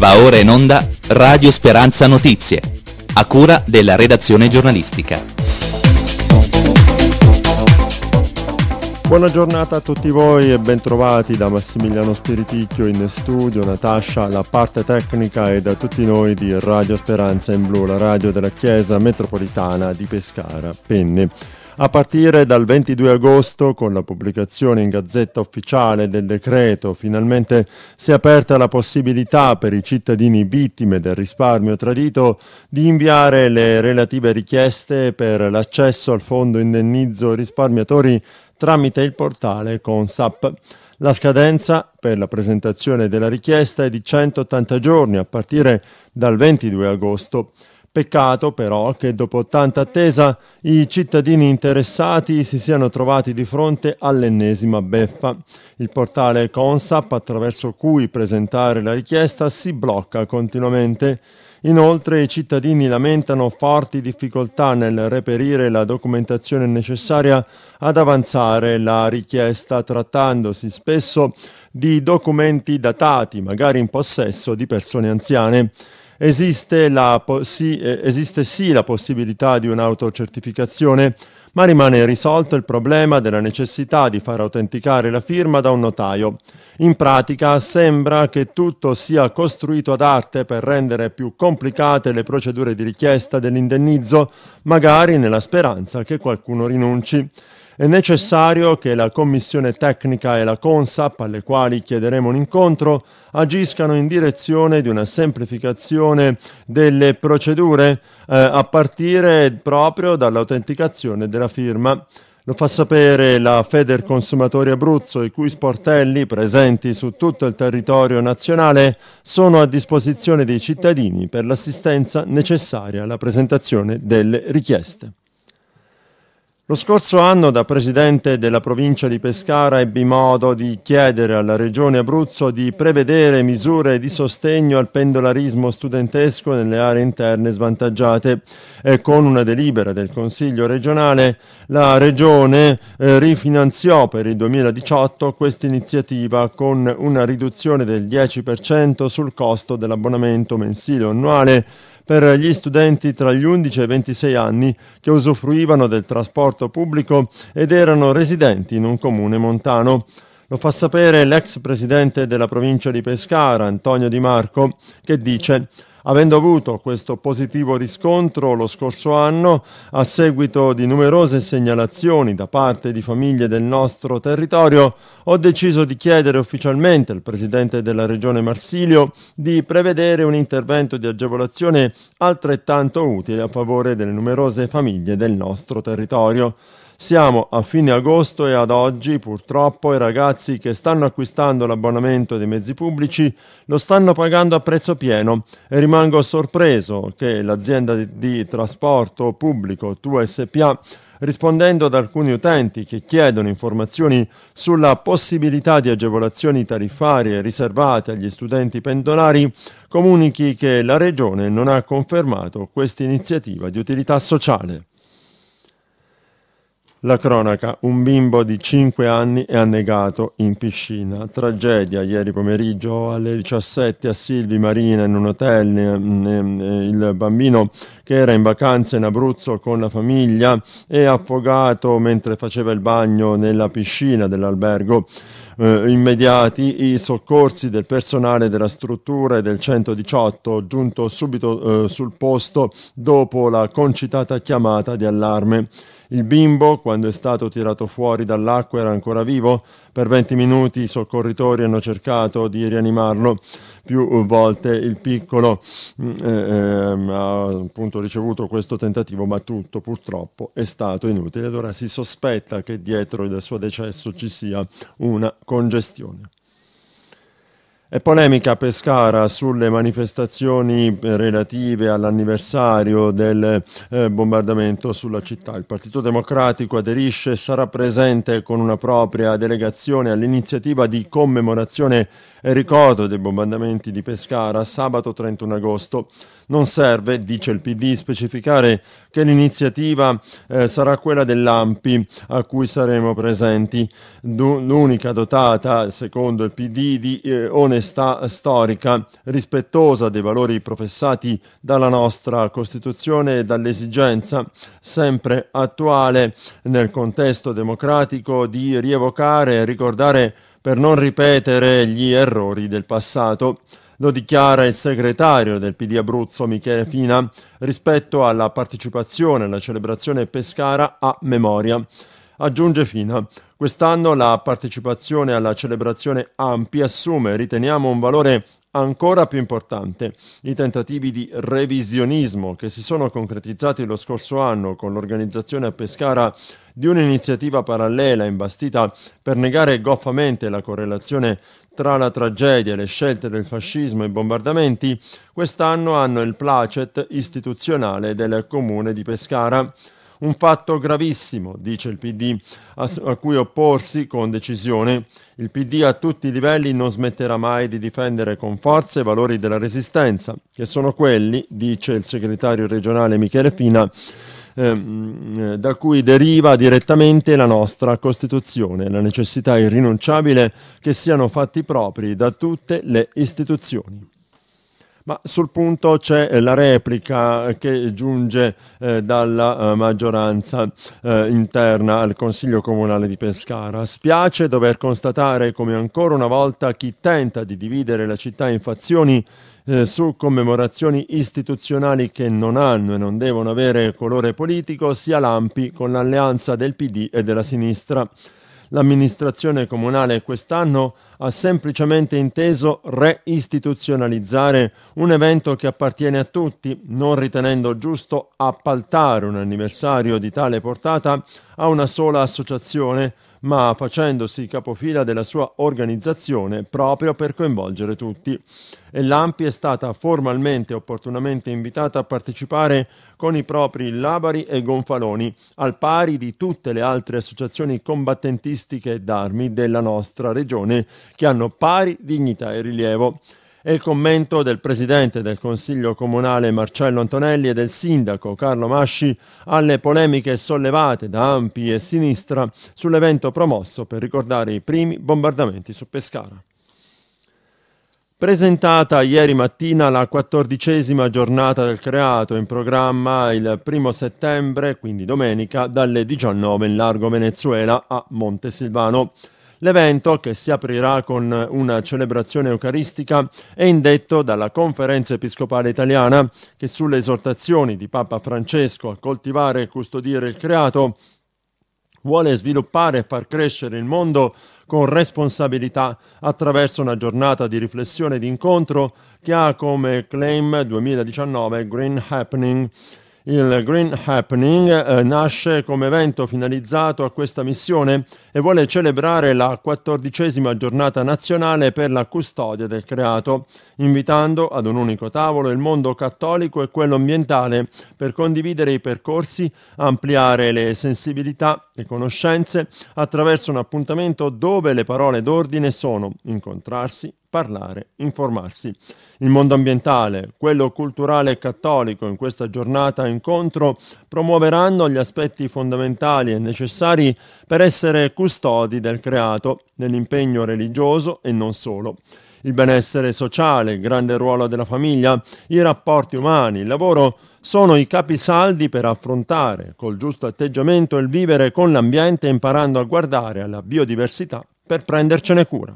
Va ora in onda Radio Speranza Notizie, a cura della redazione giornalistica. Buona giornata a tutti voi e bentrovati da Massimiliano Spiriticchio in studio, Natascia, la parte tecnica e da tutti noi di Radio Speranza in Blu, la radio della Chiesa Metropolitana di Pescara, Penne. A partire dal 22 agosto, con la pubblicazione in gazzetta ufficiale del decreto, finalmente si è aperta la possibilità per i cittadini vittime del risparmio tradito di inviare le relative richieste per l'accesso al fondo indennizzo risparmiatori tramite il portale Consap. La scadenza per la presentazione della richiesta è di 180 giorni a partire dal 22 agosto. Peccato però che dopo tanta attesa i cittadini interessati si siano trovati di fronte all'ennesima beffa. Il portale Consap attraverso cui presentare la richiesta si blocca continuamente. Inoltre i cittadini lamentano forti difficoltà nel reperire la documentazione necessaria ad avanzare la richiesta, trattandosi spesso di documenti datati, magari in possesso di persone anziane esiste, la, sì, eh, esiste sì la possibilità di un'autocertificazione, ma rimane risolto il problema della necessità di far autenticare la firma da un notaio. In pratica sembra che tutto sia costruito ad arte per rendere più complicate le procedure di richiesta dell'indennizzo, magari nella speranza che qualcuno rinunci. È necessario che la Commissione tecnica e la CONSAP, alle quali chiederemo un incontro, agiscano in direzione di una semplificazione delle procedure, eh, a partire proprio dall'autenticazione della firma. Lo fa sapere la Feder Consumatori Abruzzo, i cui sportelli, presenti su tutto il territorio nazionale, sono a disposizione dei cittadini per l'assistenza necessaria alla presentazione delle richieste. Lo scorso anno da presidente della provincia di Pescara ebbi modo di chiedere alla regione Abruzzo di prevedere misure di sostegno al pendolarismo studentesco nelle aree interne svantaggiate e con una delibera del Consiglio regionale la regione eh, rifinanziò per il 2018 questa iniziativa con una riduzione del 10% sul costo dell'abbonamento mensile o annuale per gli studenti tra gli 11 e i 26 anni che usufruivano del trasporto pubblico ed erano residenti in un comune montano. Lo fa sapere l'ex presidente della provincia di Pescara, Antonio Di Marco, che dice Avendo avuto questo positivo riscontro lo scorso anno, a seguito di numerose segnalazioni da parte di famiglie del nostro territorio, ho deciso di chiedere ufficialmente al Presidente della Regione Marsilio di prevedere un intervento di agevolazione altrettanto utile a favore delle numerose famiglie del nostro territorio. Siamo a fine agosto e ad oggi purtroppo i ragazzi che stanno acquistando l'abbonamento dei mezzi pubblici lo stanno pagando a prezzo pieno e rimango sorpreso che l'azienda di trasporto pubblico 2SPA rispondendo ad alcuni utenti che chiedono informazioni sulla possibilità di agevolazioni tariffarie riservate agli studenti pendolari, comunichi che la Regione non ha confermato questa iniziativa di utilità sociale. La cronaca, un bimbo di 5 anni è annegato in piscina. Tragedia ieri pomeriggio alle 17 a Silvi Marina in un hotel. Il bambino che era in vacanza in Abruzzo con la famiglia è affogato mentre faceva il bagno nella piscina dell'albergo. Eh, immediati i soccorsi del personale della struttura e del 118 giunto subito eh, sul posto dopo la concitata chiamata di allarme. Il bimbo, quando è stato tirato fuori dall'acqua, era ancora vivo. Per 20 minuti i soccorritori hanno cercato di rianimarlo. Più volte il piccolo mm, eh, ehm, ha appunto ricevuto questo tentativo, ma tutto purtroppo è stato inutile. Ed ora si sospetta che dietro il suo decesso ci sia una congestione. È polemica a Pescara sulle manifestazioni relative all'anniversario del eh, bombardamento sulla città. Il Partito Democratico aderisce e sarà presente con una propria delegazione all'iniziativa di commemorazione e ricordo dei bombardamenti di Pescara sabato 31 agosto. Non serve, dice il PD, specificare che l'iniziativa eh, sarà quella dell'AMPI a cui saremo presenti, l'unica dotata, secondo il PD, di eh, onestà onesta, storica, rispettosa dei valori professati dalla nostra Costituzione e dall'esigenza sempre attuale nel contesto democratico di rievocare e ricordare per non ripetere gli errori del passato. Lo dichiara il segretario del PD Abruzzo Michele Fina rispetto alla partecipazione alla celebrazione Pescara a memoria. Aggiunge Fina, quest'anno la partecipazione alla celebrazione AMPI assume, riteniamo, un valore ancora più importante. I tentativi di revisionismo che si sono concretizzati lo scorso anno con l'organizzazione a Pescara di un'iniziativa parallela imbastita per negare goffamente la correlazione tra la tragedia le scelte del fascismo e i bombardamenti, quest'anno hanno il placet istituzionale del comune di Pescara. Un fatto gravissimo, dice il PD, a, a cui opporsi con decisione. Il PD a tutti i livelli non smetterà mai di difendere con forza i valori della resistenza, che sono quelli, dice il segretario regionale Michele Fina, eh, da cui deriva direttamente la nostra Costituzione, la necessità irrinunciabile che siano fatti propri da tutte le istituzioni. Ma sul punto c'è eh, la replica eh, che giunge eh, dalla eh, maggioranza eh, interna al Consiglio Comunale di Pescara. Spiace dover constatare come ancora una volta chi tenta di dividere la città in fazioni eh, su commemorazioni istituzionali che non hanno e non devono avere colore politico sia l'AMPI con l'alleanza del PD e della sinistra l'amministrazione comunale quest'anno ha semplicemente inteso reistituzionalizzare un evento che appartiene a tutti, non ritenendo giusto appaltare un anniversario di tale portata a una sola associazione ma facendosi capofila della sua organizzazione proprio per coinvolgere tutti. E l'AMPI è stata formalmente e opportunamente invitata a partecipare con i propri labari e gonfaloni, al pari di tutte le altre associazioni combattentistiche d'armi della nostra regione, che hanno pari dignità e rilievo e il commento del presidente del Consiglio comunale Marcello Antonelli e del sindaco Carlo Masci alle polemiche sollevate da Ampi e Sinistra sull'evento promosso per ricordare i primi bombardamenti su Pescara. Presentata ieri mattina la quattordicesima giornata del creato in programma il primo settembre, quindi domenica, dalle 19 in largo Venezuela a Montesilvano. L'evento, che si aprirà con una celebrazione eucaristica, è indetto dalla Conferenza Episcopale Italiana, che sulle esortazioni di Papa Francesco a coltivare e custodire il creato, vuole sviluppare e far crescere il mondo con responsabilità attraverso una giornata di riflessione e di incontro che ha come claim 2019 Green Happening, il Green Happening eh, nasce come evento finalizzato a questa missione e vuole celebrare la quattordicesima giornata nazionale per la custodia del creato, invitando ad un unico tavolo il mondo cattolico e quello ambientale per condividere i percorsi, ampliare le sensibilità e conoscenze attraverso un appuntamento dove le parole d'ordine sono incontrarsi, parlare, informarsi. Il mondo ambientale, quello culturale e cattolico in questa giornata incontro promuoveranno gli aspetti fondamentali e necessari per essere custodi del creato, nell'impegno religioso e non solo il benessere sociale, il grande ruolo della famiglia, i rapporti umani, il lavoro sono i capisaldi per affrontare col giusto atteggiamento il vivere con l'ambiente imparando a guardare alla biodiversità per prendercene cura.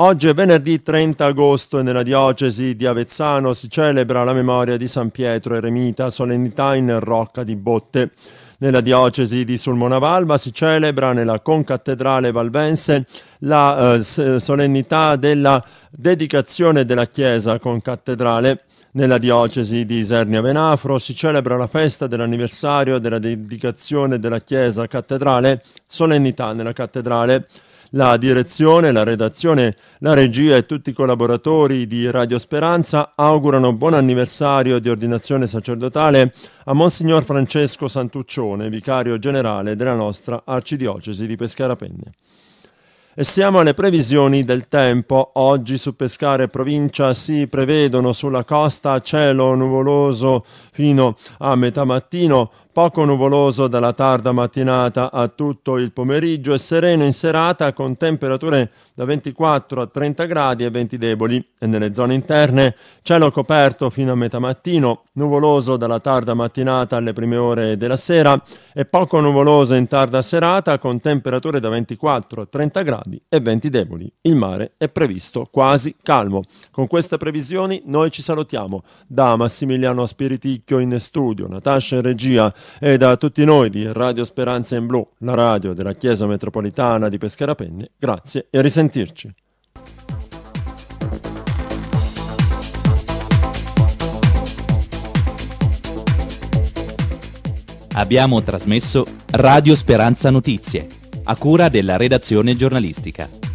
Oggi è venerdì 30 agosto e nella diocesi di Avezzano si celebra la memoria di San Pietro Eremita, solennità in Rocca di Botte. Nella diocesi di Sulmonavalva si celebra nella concattedrale valvense la eh, solennità della dedicazione della chiesa concattedrale nella diocesi di Isernia Venafro si celebra la festa dell'anniversario della dedicazione della chiesa cattedrale, solennità nella cattedrale. La direzione, la redazione, la regia e tutti i collaboratori di Radio Speranza augurano buon anniversario di ordinazione sacerdotale a Monsignor Francesco Santuccione, vicario generale della nostra arcidiocesi di Pescara Penne. E siamo alle previsioni del tempo. Oggi su Pescare Provincia si prevedono sulla costa cielo nuvoloso fino a metà mattino, poco nuvoloso dalla tarda mattinata a tutto il pomeriggio e sereno in serata con temperature da 24 a 30 gradi e venti deboli e nelle zone interne cielo coperto fino a metà mattino, nuvoloso dalla tarda mattinata alle prime ore della sera e poco nuvoloso in tarda serata con temperature da 24 a 30 gradi e venti deboli. Il mare è previsto quasi calmo. Con queste previsioni noi ci salutiamo da Massimiliano Spiriticchi Zucchio in studio, Natascia in regia e da tutti noi di Radio Speranza in Blu, la radio della Chiesa Metropolitana di Pescarapenne, grazie e a risentirci. Abbiamo trasmesso Radio Speranza Notizie, a cura della redazione giornalistica.